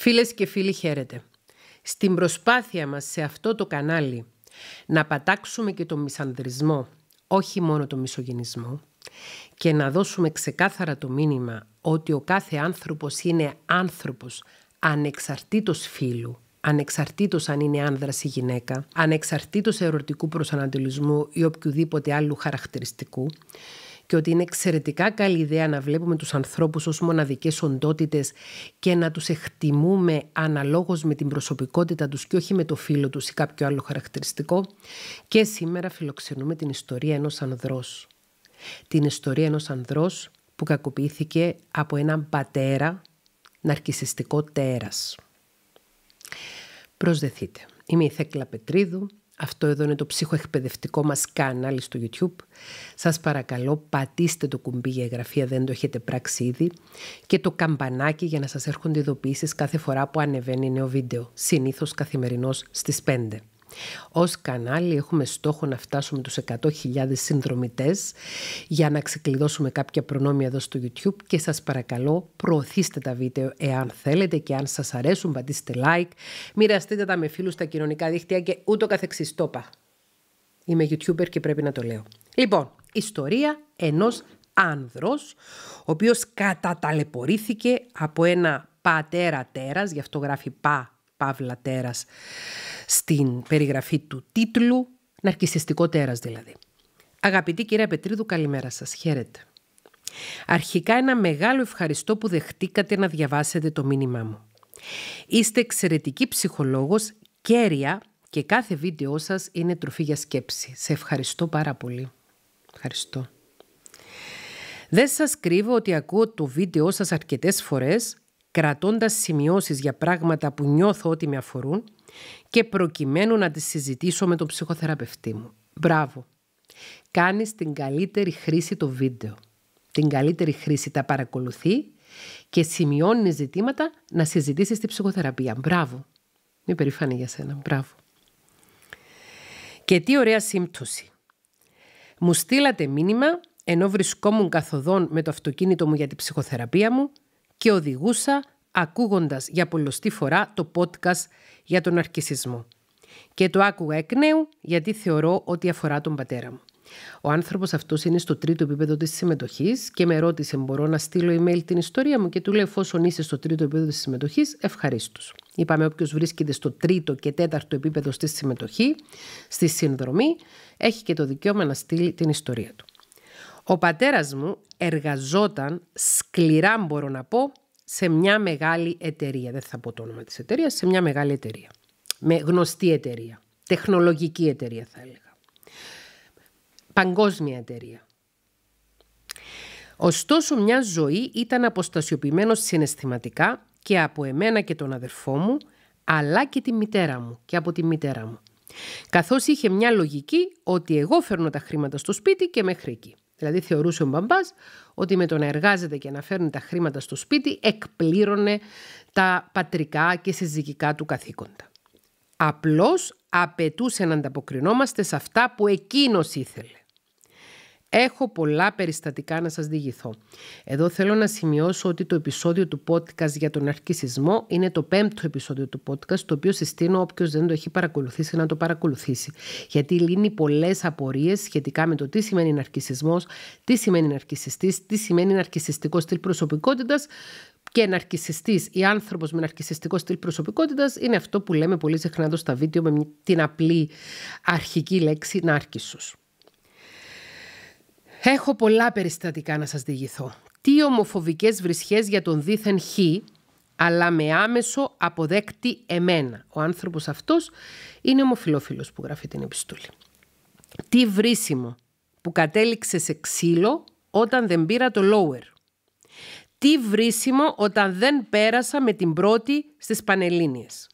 Φίλες και φίλοι χαίρετε. Στην προσπάθεια μας σε αυτό το κανάλι να πατάξουμε και τον μισανδρισμό, όχι μόνο τον μισογενισμό, και να δώσουμε ξεκάθαρα το μήνυμα ότι ο κάθε άνθρωπος είναι άνθρωπος ανεξαρτήτως φίλου, ανεξαρτήτως αν είναι άνδρας ή γυναίκα, ανεξαρτήτως ερωτικού προσανατολισμού ή οποιοδήποτε άλλου χαρακτηριστικού, και ότι είναι εξαιρετικά καλή ιδέα να βλέπουμε τους ανθρώπους ως μοναδικές οντότητες και να τους εκτιμούμε αναλόγως με την προσωπικότητα τους και όχι με το φίλο τους ή κάποιο άλλο χαρακτηριστικό και σήμερα φιλοξενούμε την ιστορία ενός ανδρός. Την ιστορία ενός ανδρός που κακοποιήθηκε από έναν πατέρα ναρκισιστικό τέρας. Προσδεθείτε. Είμαι η Θέκλα Πετρίδου, αυτό εδώ είναι το ψυχοεκπαιδευτικό μας κανάλι στο YouTube. Σας παρακαλώ πατήστε το κουμπί για εγγραφή δεν το έχετε πράξει ήδη και το καμπανάκι για να σας έρχονται ειδοποιήσεις κάθε φορά που ανεβαίνει νέο βίντεο, συνήθως καθημερινός στις 5. Ως κανάλι έχουμε στόχο να φτάσουμε τους 100.000 συνδρομητές για να ξεκλειδώσουμε κάποια προνόμια εδώ στο YouTube και σας παρακαλώ προωθήστε τα βίντεο εάν θέλετε και αν σας αρέσουν πατήστε like, μοιραστείτε τα με φίλους στα κοινωνικά δίχτυα και ούτω καθεξής τόπα. Είμαι YouTuber και πρέπει να το λέω. Λοιπόν, ιστορία ενός άνδρος, ο οποίος καταταλαιπωρήθηκε από ένα πατέρα τέρας, γι' αυτό γράφει πα Παύλα Τέρας στην περιγραφή του τίτλου, ναρκισιστικό τέρας δηλαδή. Αγαπητή κυρία Πετρίδου, καλημέρα σας. Χαίρετε. Αρχικά ένα μεγάλο ευχαριστώ που δεχτήκατε να διαβάσετε το μήνυμά μου. Είστε εξαιρετική ψυχολόγος, κέρια και κάθε βίντεο σας είναι τροφή για σκέψη. Σε ευχαριστώ πάρα πολύ. Ευχαριστώ. Δεν σας κρύβω ότι ακούω το βίντεο σας αρκετές φορές κρατώντας σημειώσεις για πράγματα που νιώθω ότι με αφορούν και προκειμένου να τις συζητήσω με τον ψυχοθεραπευτή μου. Μπράβο! Κάνεις την καλύτερη χρήση το βίντεο. Την καλύτερη χρήση τα παρακολουθεί και σημειώνεις ζητήματα να συζητήσεις στη ψυχοθεραπεία. Μπράβο! Είμαι περήφανη για σένα. Μπράβο! Και τι ωραία σύμπτωση. Μου στείλατε μήνυμα ενώ βρισκόμουν καθοδόν με το αυτοκίνητο μου για τη ψυχοθεραπεία μου και οδηγούσα ακούγοντας για πολλωστή φορά το podcast για τον αρκισισμό. Και το άκουγα εκ νέου γιατί θεωρώ ότι αφορά τον πατέρα μου. Ο άνθρωπος αυτός είναι στο τρίτο επίπεδο της συμμετοχής και με ρώτησε: Μπορώ να στείλω email την ιστορία μου και του λέω: Εφόσον είσαι στο τρίτο επίπεδο της συμμετοχής, ευχαρίστως. Είπαμε: Όποιος βρίσκεται στο τρίτο και τέταρτο επίπεδο στη συμμετοχή, στη συνδρομή, έχει και το δικαίωμα να στείλει την ιστορία του. Ο πατέρας μου εργαζόταν σκληρά μπορώ να πω σε μια μεγάλη εταιρεία, δεν θα πω το όνομα της εταιρείας, σε μια μεγάλη εταιρεία. Με γνωστή εταιρεία, τεχνολογική εταιρεία θα έλεγα. Παγκόσμια εταιρεία. Ωστόσο μια ζωή ήταν αποστασιοποιημένος συναισθηματικά και από εμένα και τον αδερφό μου, αλλά και τη μητέρα μου και από τη μητέρα μου. Καθώς είχε μια λογική ότι εγώ φέρνω τα χρήματα στο σπίτι και μέχρι εκεί. Δηλαδή θεωρούσε ο μπαμπάς ότι με το να εργάζεται και να φέρνει τα χρήματα στο σπίτι εκπλήρωνε τα πατρικά και συζυγικά του καθήκοντα. Απλώς απαιτούσε να ανταποκρινόμαστε σε αυτά που εκείνος ήθελε. Έχω πολλά περιστατικά να σας διηγηθώ. Εδώ θέλω να σημειώσω ότι το επεισόδιο του podcast για τον αρκισισμό είναι το πέμπτο επεισόδιο του podcast, το οποίο συστήνω όποιος δεν το έχει παρακολουθήσει να το παρακολουθήσει. Γιατί λύνει πολλές απορίες σχετικά με το τι σημαίνει ναρκισισμός, τι σημαίνει ναρκισιστής, τι σημαίνει ναρκισιστικός στυλ προσωπικότητας, και ναρκισιστής ή άνθρωπος με ναρκισιστικό στυλ προσωπικότητας είναι αυτό που λέμε πολύ συχνά εδώ στα βίντεο με την απλή αρχική λέξη νάρκισος. Έχω πολλά περιστατικά να σας διηγηθώ. Τι ομοφοβικές βρισχές για τον δίθεν Χ, αλλά με άμεσο αποδέκτη εμένα. Ο άνθρωπος αυτός είναι ομοφιλόφιλος που γράφει την επιστολή. Τι βρίσιμο που κατέληξε σε ξύλο όταν δεν πήρα το lower. Τι βρίσιμο όταν δεν πέρασα με την πρώτη στις Πανελλήνιες.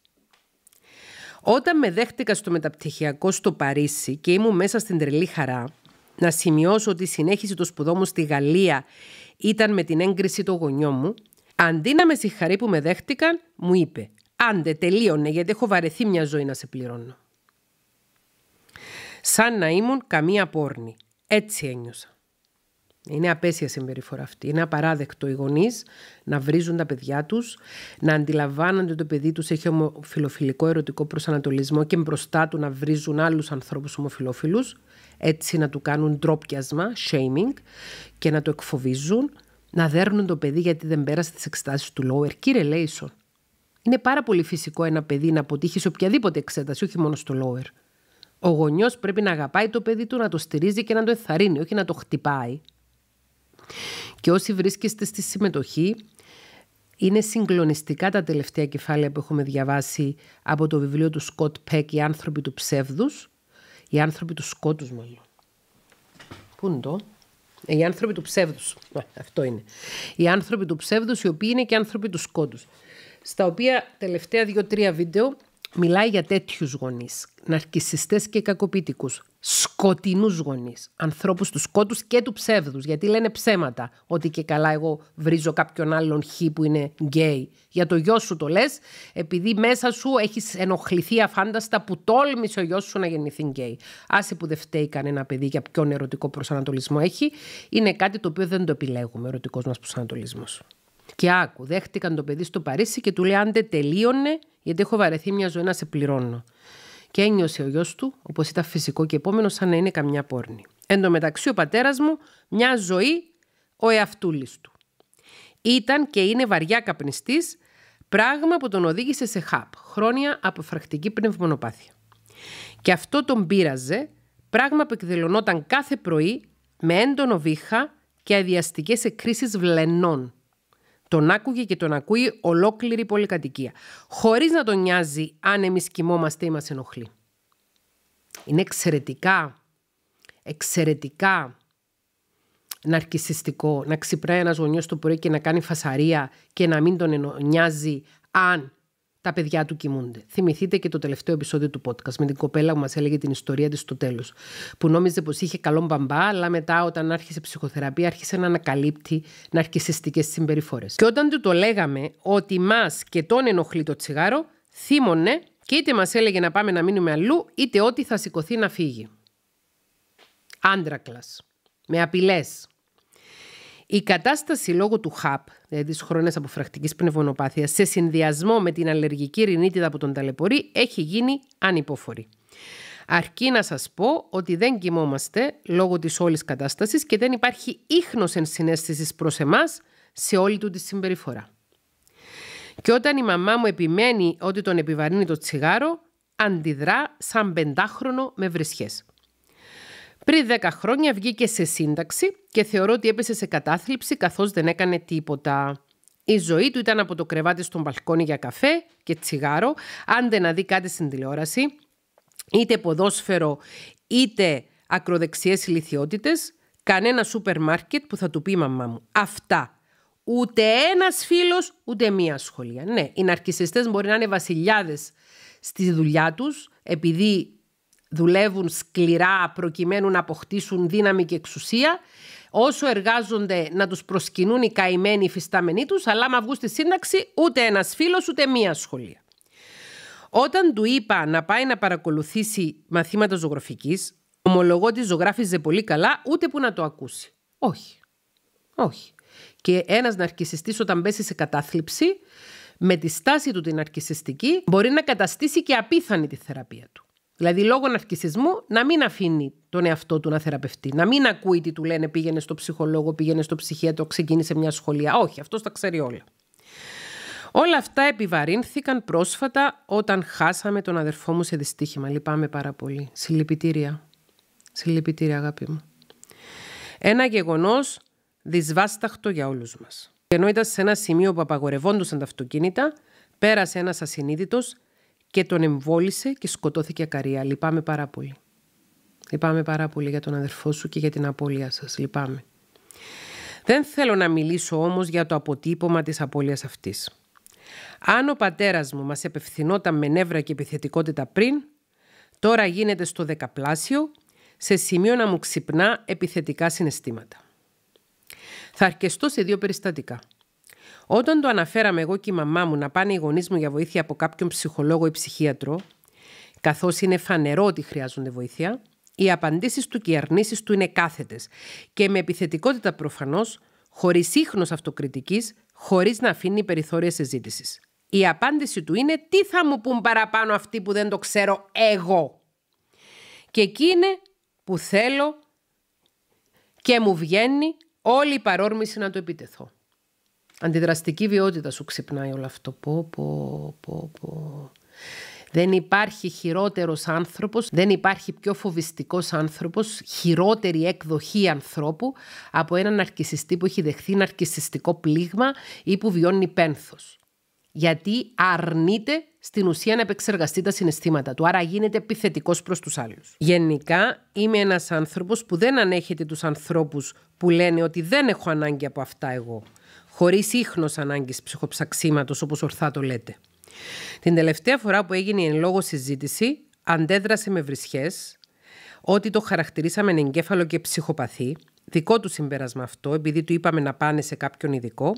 Όταν με δέχτηκα στο μεταπτυχιακό στο Παρίσι και ήμουν μέσα στην τρελή χαρά, να σημειώσω ότι η συνέχιση του σπουδών μου στη Γαλλία ήταν με την έγκριση των γονιών μου. Αντί να με συγχαρεί που με δέχτηκαν, μου είπε «Άντε, τελείωνε, γιατί έχω βαρεθεί μια ζωή να σε πληρώνω». Σαν να ήμουν καμία πόρνη. Έτσι ένιωσα. Είναι απέσια συμπεριφορά αυτή. Είναι απαράδεκτο οι γονείς να βρίζουν τα παιδιά τους, να αντιλαμβάνονται ότι το παιδί τους έχει ομοφιλοφιλικό ερωτικό προσανατολισμό και μπροστά του να βρίζουν άλλους ανθρώπους ομοφιλόφιλους έτσι να του κάνουν ντρόπιασμα, shaming και να το εκφοβίζουν, να δέρνουν το παιδί γιατί δεν πέρασε τις εξετάσεις του lower. Κύριε Λέισον, είναι πάρα πολύ φυσικό ένα παιδί να αποτύχει σε οποιαδήποτε εξέταση, όχι μόνο στο lower. Ο γονιός πρέπει να αγαπάει το παιδί του, να το στηρίζει και να το ενθαρρύνει, όχι να το χτυπάει. Και όσοι βρίσκεστε στη συμμετοχή, είναι συγκλονιστικά τα τελευταία κεφάλαια που έχουμε διαβάσει από το βιβλίο του Σκοτ Πέκ «Οι άνθρωποι του ψεύδους» Οι άνθρωποι του σκότους μάλλον. Πού είναι το? Ε, οι άνθρωποι του ψεύδους. Ε, αυτό είναι. Οι άνθρωποι του ψεύδους οι οποίοι είναι και άνθρωποι του σκότους. Στα οποία τελευταία δύο-τρία βίντεο μιλάει για τέτοιους γονείς. Ναρκισιστές και κακοποιητικούς σκοτεινούς γονείς, ανθρώπους τους σκότους και του ψεύδους, γιατί λένε ψέματα. Ότι και καλά, εγώ βρίζω κάποιον άλλον χ που είναι γκέι. Για το γιο σου το λες, επειδή μέσα σου έχεις ενοχληθεί αφάνταστα που τόλμησε ο γιος σου να γεννηθεί γκέι. Άσε που δεν φταίει κανένα παιδί για ποιον ερωτικό προσανατολισμό έχει, είναι κάτι το οποίο δεν το επιλέγουμε, ερωτικός μας προσανατολισμός. Και άκου, δέχτηκαν το παιδί στο Παρίσι και του λέει: Άντε τελείωνε, γιατί έχω βαρεθεί μια ζωή να σε πληρώνω και ένιωσε ο γιος του, όπως ήταν φυσικό και επόμενο, σαν να είναι καμιά πόρνη. Εν τω μεταξύ ο πατέρας μου, μια ζωή ο εαυτούλης του. Ήταν και είναι βαριά καπνιστής, πράγμα που τον οδήγησε σε χαπ, χρόνια αποφρακτική πνευμονοπάθεια. Και αυτό τον πείραζε, πράγμα που εκδηλωνόταν κάθε πρωί με έντονο βήχα και αδιαστικές εκκρίσεις βλενών τον άκουγε και τον ακούει ολόκληρη πολυκατοικία. Χωρίς να τον νοιάζει αν εμείς κοιμόμαστε ή μας ενοχλεί. Είναι εξαιρετικά, εξαιρετικά ναρκισιστικό να ξυπνάει ένας γονιός το πρωί και να κάνει φασαρία και να μην τον νοιάζει αν τα παιδιά του κοιμούνται. Θυμηθείτε και το τελευταίο επεισόδιο του podcast με την κοπέλα που μας έλεγε την ιστορία της στο τέλος. Που νόμιζε πως είχε καλό μπαμπά, αλλά μετά όταν άρχισε ψυχοθεραπεία άρχισε να ανακαλύπτει ναρκιστικέ συμπεριφορές. Και όταν του το λέγαμε ότι μας και τον ενοχλεί το τσιγάρο, θύμωνε και είτε μας έλεγε να πάμε να μείνουμε αλλού, είτε ότι θα σηκωθεί να φύγει. Άντρακλας. Με απειλές. Η κατάσταση λόγω του ΧΑΠ, δηλαδή της χρόνιας αποφρακτικής πνευμονοπάθειας, σε συνδυασμό με την αλλεργική ρινίτιδα που τον ταλαιπωρεί, έχει γίνει ανυπόφορη. Αρκεί να σας πω ότι δεν κοιμόμαστε λόγω της όλης κατάστασης και δεν υπάρχει ίχνος ενσυναίσθησης προς εμάς σε όλη του τη συμπεριφορά. Και όταν η μαμά μου επιμένει ότι τον επιβαρύνει το τσιγάρο, αντιδρά σαν πεντάχρονο με βρισχές. Πριν 10 χρόνια βγήκε σε σύνταξη και θεωρώ ότι έπεσε σε κατάθλιψη καθώς δεν έκανε τίποτα. Η ζωή του ήταν από το κρεβάτι στον μπαλκόνι για καφέ και τσιγάρο, άντε να δει κάτι στην τηλεόραση, είτε ποδόσφαιρο, είτε ακροδεξιές ηλικιότητες, κανένα σούπερ μάρκετ που θα του πει η μαμά μου. Αυτά. Ούτε ένας φίλος, ούτε μία σχολεία. Ναι, οι ναρκισιστές μπορεί να είναι βασιλιάδες στη δουλειά τους, επειδή δουλεύουν σκληρά προκειμένου να αποκτήσουν δύναμη και εξουσία, όσο εργάζονται να τους προσκυνούν οι καημένοι φυσταμενοί τους, αλλά με βγουν στη σύνταξη ούτε ένας φίλος ούτε μία σχολεία. Όταν του είπα να πάει να παρακολουθήσει μαθήματα ζωγραφικής, ομολογώ ότι ζωγράφιζε πολύ καλά, ούτε που να το ακούσει. Όχι. Όχι. Και ένας ναρκισιστής όταν πέσει σε κατάθλιψη, με τη στάση του την αρκισιστική, μπορεί να καταστήσει και απίθανη τη θεραπεία του. Δηλαδή, λόγω ναρκισισμού να μην αφήνει τον εαυτό του να θεραπευτεί. Να μην ακούει τι του λένε πήγαινε στο ψυχολόγο, πήγαινε στο ψυχίατρο, ξεκίνησε μια σχολεία. Όχι, αυτός τα ξέρει όλα. Όλα αυτά επιβαρύνθηκαν πρόσφατα όταν χάσαμε τον αδερφό μου σε δυστύχημα. Λυπάμαι πάρα πολύ. Συλληπιτήρια. Συλληπιτήρια, αγάπη μου. Ένα γεγονός δυσβάσταχτο για όλους μας. Ενώ ήταν σε ένα σημείο που απαγορευόντουσαν τα αυτοκίνητα, πέρασε ένας ασυνείδητος και τον εμβόλησε και σκοτώθηκε ακαρία. Λυπάμαι πάρα πολύ. Λυπάμαι πάρα πολύ για τον αδερφό σου και για την απώλεια σας. Λυπάμαι. Δεν θέλω να μιλήσω όμως για το αποτύπωμα της απώλειας αυτής. Αν ο πατέρας μου μας επευθυνόταν με νεύρα και επιθετικότητα πριν, τώρα γίνεται στο δεκαπλάσιο, σε σημείο να μου ξυπνά επιθετικά συναισθήματα. Θα αρκεστώ σε δύο περιστατικά – όταν το αναφέραμε εγώ και η μαμά μου να πάνε οι γονείς μου για βοήθεια από κάποιον ψυχολόγο ή ψυχίατρο, καθώς είναι φανερό ότι χρειάζονται βοήθεια, οι απαντήσεις του και οι αρνήσεις του είναι κάθετες και με επιθετικότητα προφανώς, χωρίς ίχνος αυτοκριτικής, χωρίς να αφήνει περιθώρια συζήτησης. Η απάντηση του είναι τι θα μου πούν παραπάνω αυτοί που δεν το ξέρω εγώ. Και εκεί είναι που θέλω και μου βγαίνει όλη η παρόρμηση να το επιτεθώ. Αντιδραστική βιότητα σου ξυπνάει όλο αυτό. Πω, πω, πω, πω. Δεν υπάρχει χειρότερος άνθρωπος, δεν υπάρχει πιο φοβιστικός άνθρωπος, χειρότερη εκδοχή ανθρώπου από έναν αρκισιστή που έχει δεχθεί αρκισιστικό πλήγμα ή που βιώνει πένθος. Γιατί αρνείται στην ουσία να επεξεργαστεί τα συναισθήματα του, άρα γίνεται επιθετικός προς τους άλλους. Γενικά είμαι ένας άνθρωπος που δεν ανέχεται τους ανθρώπους που λένε ότι δεν έχω ανάγκη από αυτά εγώ χωρίς ίχνος ανάγκης ψυχοψαξίματος, όπως ορθά το λέτε. Την τελευταία φορά που έγινε η εν λόγω συζήτηση, αντέδρασε με βρισχές, ότι το χαρακτηρίσαμε εγκέφαλο και ψυχοπαθή, δικό του συμπέρασμα αυτό, επειδή του είπαμε να πάνε σε κάποιον ειδικό,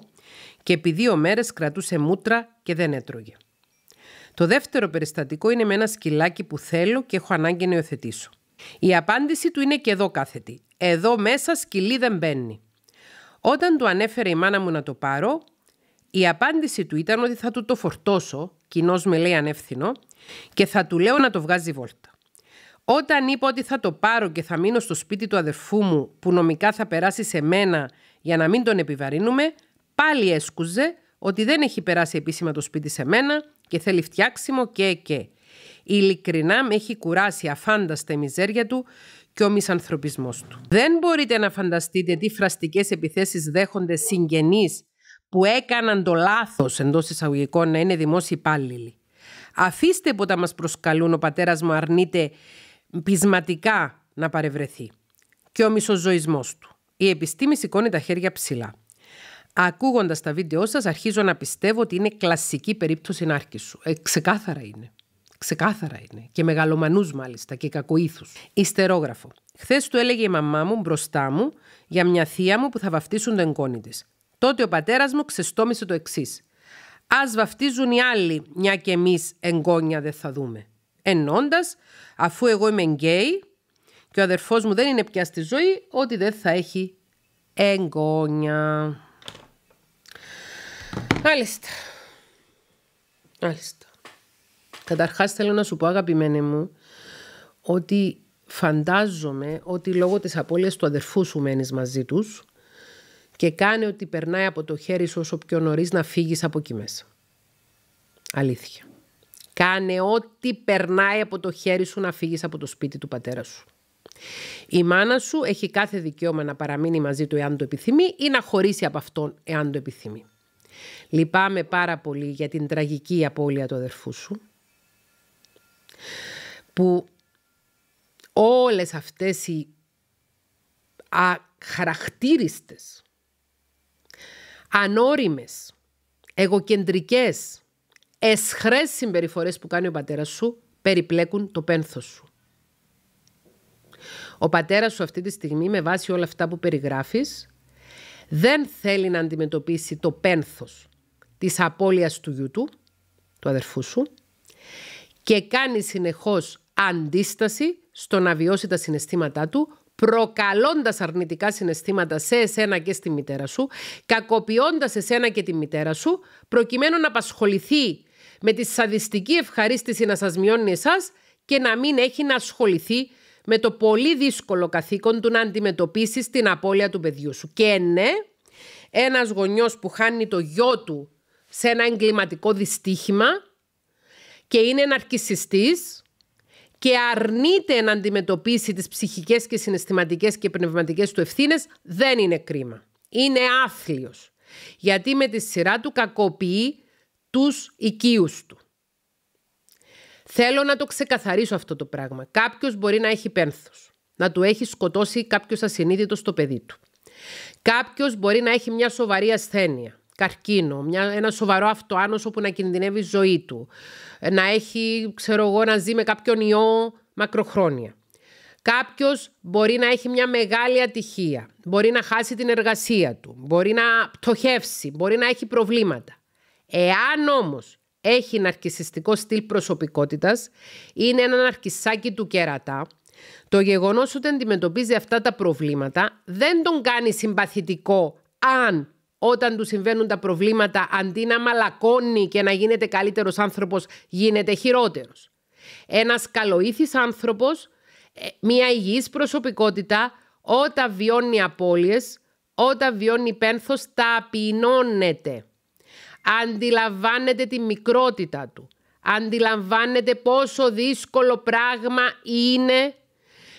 και επειδή ο μέρες κρατούσε μούτρα και δεν έτρωγε. Το δεύτερο περιστατικό είναι με ένα σκυλάκι που θέλω και έχω ανάγκη να υιοθετήσω. Η απάντηση του είναι και εδώ κάθετη. Εδώ μέσα σκυλί δεν μπαίνει. Όταν του ανέφερε η μάνα μου να το πάρω, η απάντηση του ήταν ότι θα του το φορτώσω, κοινό με λέει ανεύθυνο, και θα του λέω να το βγάζει βόλτα. Όταν είπα ότι θα το πάρω και θα μείνω στο σπίτι του αδερφού μου, που νομικά θα περάσει σε μένα για να μην τον επιβαρύνουμε, πάλι έσκουζε ότι δεν έχει περάσει επίσημα το σπίτι σε μένα και θέλει φτιάξιμο και και. Ειλικρινά με έχει κουράσει αφάνταστα η μιζέρια του και ο μισανθρωπισμός του. Δεν μπορείτε να φανταστείτε τι φραστικές επιθέσεις δέχονται συγγενείς που έκαναν το λάθος εντός εισαγωγικών να είναι δημόσιοι υπάλληλοι. Αφήστε που τα μας προσκαλούν ο πατέρας μου αρνείται πεισματικά να παρευρεθεί. Και ο μισοζωισμός του. Η επιστήμη σηκώνει τα χέρια ψηλά. Ακούγοντας τα βίντεό σας, αρχίζω να πιστεύω ότι είναι κλασική περίπτωση νάρκη σου. Ε, ξεκάθαρα είναι. Ξεκάθαρα είναι. Και μεγαλομανούς μάλιστα και κακοήθους. Ιστερόγραφο. Χθες του έλεγε η μαμά μου μπροστά μου για μια θεία μου που θα βαφτίσουν το εγγόνι τη. Τότε ο πατέρας μου ξεστόμησε το εξής. Ας βαφτίζουν οι άλλοι, μια και εμείς εγγόνια δεν θα δούμε. Ενώντα, αφού εγώ είμαι γκέι και ο αδερφός μου δεν είναι πια στη ζωή, ότι δεν θα έχει εγγόνια. Μάλιστα. Μάλιστα. Καταρχάς θέλω να σου πω αγαπημένη μου ότι φαντάζομαι ότι λόγω της απώλειας του αδερφού σου μένεις μαζί τους και κάνει ότι περνάει από το χέρι σου όσο πιο νωρίς να φύγεις από εκεί μέσα. Αλήθεια. Κάνε ό,τι περνάει από το χέρι σου να φύγεις από το σπίτι του πατέρα σου. Η μάνα σου έχει κάθε δικαίωμα να παραμείνει μαζί του εάν το επιθυμεί ή να χωρίσει από αυτόν εάν το επιθυμεί. Λυπάμαι πάρα πολύ για την τραγική απώλεια του αδερφού σου που όλες αυτές οι αχαρακτήριστες, ανώριμες, εγωκεντρικές, εσχρές συμπεριφορές που κάνει ο πατέρας σου περιπλέκουν το πένθος σου. Ο πατέρας σου αυτή τη στιγμή με βάση όλα αυτά που περιγράφεις δεν θέλει να αντιμετωπίσει το πένθος της απώλειας του γιού του, του αδερφού σου, και κάνει συνεχώς αντίσταση στο να βιώσει τα συναισθήματά του, προκαλώντας αρνητικά συναισθήματα σε εσένα και στη μητέρα σου, κακοποιώντας εσένα και τη μητέρα σου, προκειμένου να απασχοληθεί με τη σαδιστική ευχαρίστηση να σας μειώνει εσάς και να μην έχει να ασχοληθεί με το πολύ δύσκολο καθήκον του να αντιμετωπίσει την απώλεια του παιδιού σου. Και ναι, ένας γονιός που χάνει το γιο του σε ένα εγκληματικό δυστύχημα και είναι ναρκισιστής και αρνείται να αντιμετωπίσει τις ψυχικές και συναισθηματικές και πνευματικές του ευθύνες, δεν είναι κρίμα. Είναι άθλιος. Γιατί με τη σειρά του κακοποιεί τους οικείους του. Θέλω να το ξεκαθαρίσω αυτό το πράγμα. Κάποιος μπορεί να έχει πένθος. Να του έχει σκοτώσει κάποιος ασυνείδητος το παιδί του. Κάποιος μπορεί να έχει μια σοβαρή ασθένεια καρκίνο, μια, ένα σοβαρό αυτοάνωσο που να κινδυνεύει η ζωή του, ε, να έχει, ξέρω εγώ, να ζει με κάποιον ιό μακροχρόνια. Κάποιος μπορεί να έχει μια μεγάλη ατυχία, μπορεί να χάσει την εργασία του, μπορεί να πτωχεύσει, μπορεί να έχει προβλήματα. Εάν όμως έχει ναρκισιστικό στυλ προσωπικότητας, είναι ένα ναρκισάκι του κέρατα, το γεγονός ότι αντιμετωπίζει αυτά τα προβλήματα δεν τον κάνει συμπαθητικό αν όταν του συμβαίνουν τα προβλήματα, αντί να μαλακώνει και να γίνεται καλύτερος άνθρωπος, γίνεται χειρότερος. Ένας καλοήθης άνθρωπος, ε, μια υγιής προσωπικότητα, όταν βιώνει απώλειες, όταν βιώνει πένθος, ταπεινώνεται. Αντιλαμβάνεται τη μικρότητα του. Αντιλαμβάνεται πόσο δύσκολο πράγμα είναι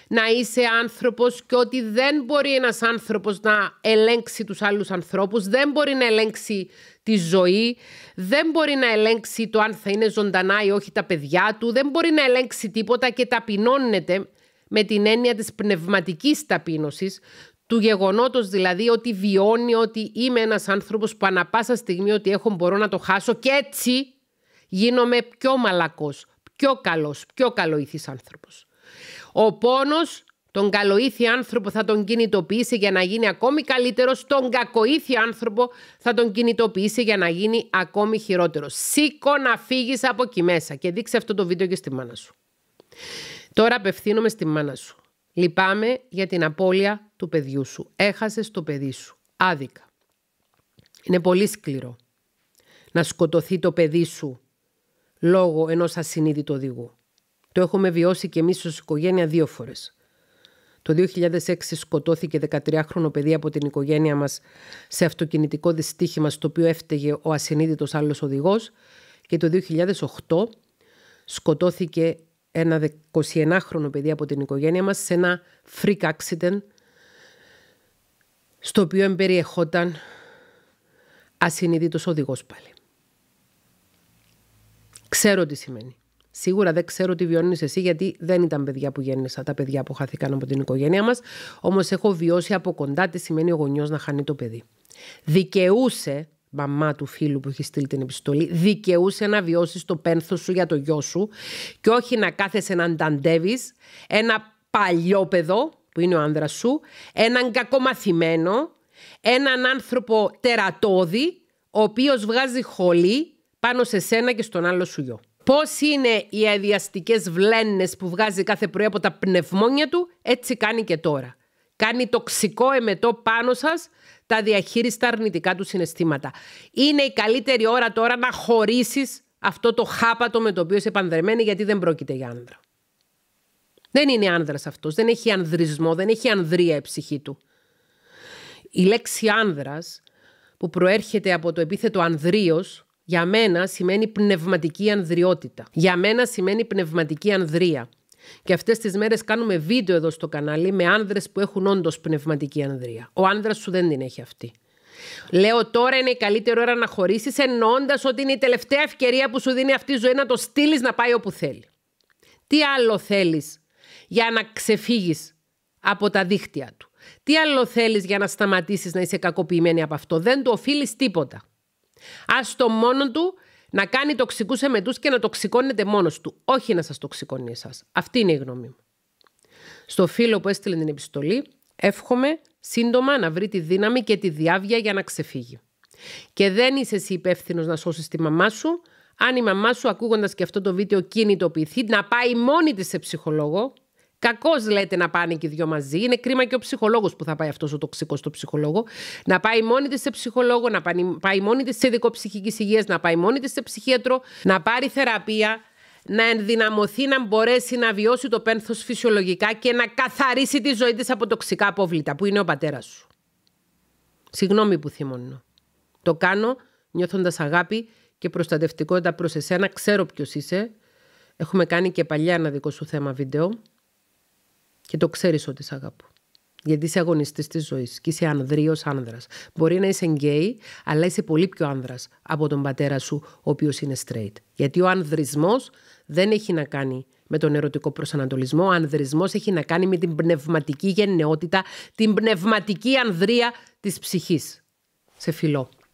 να είσαι άνθρωπος και ότι δεν μπορεί ένας άνθρωπος να ελέγξει τους άλλους ανθρώπους, δεν μπορεί να ελέγξει τη ζωή, δεν μπορεί να ελέγξει το αν θα είναι ζωντανά ή όχι τα παιδιά του, δεν μπορεί να ελέγξει τίποτα και ταπεινώνεται με την έννοια της πνευματικής ταπείνωσης, του γεγονότος δηλαδή ότι βιώνει ότι είμαι ένας άνθρωπος που ανα πάσα στιγμή ότι έχω μπορώ να το χάσω και έτσι γίνομαι πιο μαλακός, πιο καλός, πιο καλοήθης άνθρωπος. Ο πόνος, τον καλοήθη άνθρωπο θα τον κινητοποιήσει για να γίνει ακόμη καλύτερος, τον κακοήθη άνθρωπο θα τον κινητοποιήσει για να γίνει ακόμη χειρότερος. Σήκω να φύγεις από εκεί μέσα και δείξε αυτό το βίντεο και στη μάνα σου. Τώρα απευθύνομαι στη μάνα σου. Λυπάμαι για την απώλεια του παιδιού σου. Έχασες το παιδί σου. Άδικα. Είναι πολύ σκληρό να σκοτωθεί το παιδί σου λόγω ενός ασυνείδητου οδηγού. Το έχουμε βιώσει και εμείς ως οικογένεια δύο φορές. Το 2006 σκοτώθηκε 13χρονο παιδί από την οικογένεια μας σε αυτοκινητικό δυστύχημα στο οποίο έφταιγε ο ασυνείδητος άλλος οδηγός. Και το 2008 σκοτώθηκε ένα 29χρονο παιδί από την οικογένεια μας σε ένα freak accident στο οποίο εμπεριεχόταν ασυνείδητος οδηγός πάλι. Ξέρω τι σημαίνει. Σίγουρα δεν ξέρω τι βιώνεις εσύ, γιατί δεν ήταν παιδιά που γέννησα, τα παιδιά που χάθηκαν από την οικογένειά μας. Όμως έχω βιώσει από κοντά τι σημαίνει ο γονιός να χάνει το παιδί. Δικαιούσε, μαμά του φίλου που έχει στείλει την επιστολή, δικαιούσε να βιώσεις το πένθος σου για το γιο σου και όχι να κάθεσαι να ανταντεύεις ένα παλιό παιδό που είναι ο άνδρας σου, έναν κακομαθημένο, έναν άνθρωπο τερατώδη, ο οποίος βγάζει χολή πάνω σε σένα και στον άλλο σου γιο. Πώς είναι οι αδιαστικές βλένες που βγάζει κάθε πρωί από τα πνευμόνια του, έτσι κάνει και τώρα. Κάνει τοξικό εμετό πάνω σας τα διαχείριστα αρνητικά του συναισθήματα. Είναι η καλύτερη ώρα τώρα να χωρίσεις αυτό το χάπατο με το οποίο είσαι πανδρεμένη, γιατί δεν πρόκειται για άνδρα. Δεν είναι άνδρας αυτός. Δεν έχει ανδρισμό, δεν έχει ανδρία η ψυχή του. Η λέξη άνδρας που προέρχεται από το επίθετο ανδρίος, για μένα σημαίνει πνευματική ανδριότητα. Για μένα σημαίνει πνευματική ανδρία. Και αυτές τις μέρες κάνουμε βίντεο εδώ στο κανάλι με άνδρες που έχουν όντως πνευματική ανδρία. Ο άνδρας σου δεν την έχει αυτή. Λέω τώρα είναι η καλύτερη ώρα να χωρίσεις, εννοώντας ότι είναι η τελευταία ευκαιρία που σου δίνει αυτή η ζωή να το στείλεις να πάει όπου θέλει. Τι άλλο θέλεις για να ξεφύγεις από τα δίχτυα του. Τι άλλο θέλεις για να σταματήσεις να είσαι κακοποιημένη από αυτό. Δεν του οφείλεις τίποτα. Ας το μόνο του να κάνει τοξικούς εμετούς και να τοξικώνεται μόνος του. Όχι να σας τοξικώνει εσάς. Αυτή είναι η γνώμη μου. Στο φίλο που έστειλε την επιστολή, εύχομαι σύντομα να βρει τη δύναμη και τη διάβια για να ξεφύγει. Και δεν είσαι εσύ υπεύθυνος να σώσεις τη μαμά σου. Αν η μαμά σου ακούγοντας και αυτό το βίντεο κινητοποιηθεί, να πάει μόνη της σε ψυχολόγο, Κακώς λέτε να πάνε και οι δυο μαζί. Είναι κρίμα και ο ψυχολόγος που θα πάει αυτός ο τοξικός στο ψυχολόγο. Να πάει μόνη της σε ψυχολόγο, να πάει μόνη της σε ειδικό ψυχικής υγείας, να πάει μόνη της σε ψυχίατρο, να πάρει θεραπεία, να ενδυναμωθεί, να μπορέσει να βιώσει το πένθος φυσιολογικά και να καθαρίσει τη ζωή της από τοξικά απόβλητα, που είναι ο πατέρας σου. Συγγνώμη που θυμώνω. Το κάνω νιώθοντας αγάπη και προστατευτικότητα προς εσένα. Ξέρω ποιος είσαι. Έχουμε κάνει και παλιά ένα δικό σου θέμα βίντεο. Και το ξέρεις ότι σε αγαπώ. Γιατί είσαι αγωνιστής της ζωής και είσαι ανδρείο άνδρας. Μπορεί να είσαι γκέι, αλλά είσαι πολύ πιο άνδρας από τον πατέρα σου, ο οποίος είναι straight. Γιατί ο ανδρισμός δεν έχει να κάνει με τον ερωτικό προσανατολισμό. Ο ανδρισμός έχει να κάνει με την πνευματική γενναιότητα, την πνευματική ανδρεία της ψυχής. Σε φιλό.